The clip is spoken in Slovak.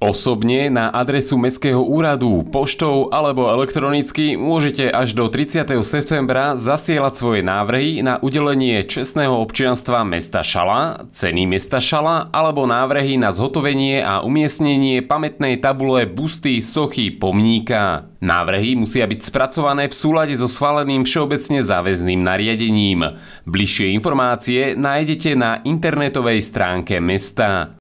Osobne na adresu Mestského úradu, poštou alebo elektronicky môžete až do 30. septembra zasielať svoje návrhy na udelenie čestného občianstva mesta Šala, ceny mesta Šala alebo návrhy na zhotovenie a umiestnenie pamätnej tabule busty sochy pomníka. Návrhy musia byť spracované v súlade so schváleným všeobecne záväzným nariadením. Bližšie informácie nájdete na internetovej stránke mesta.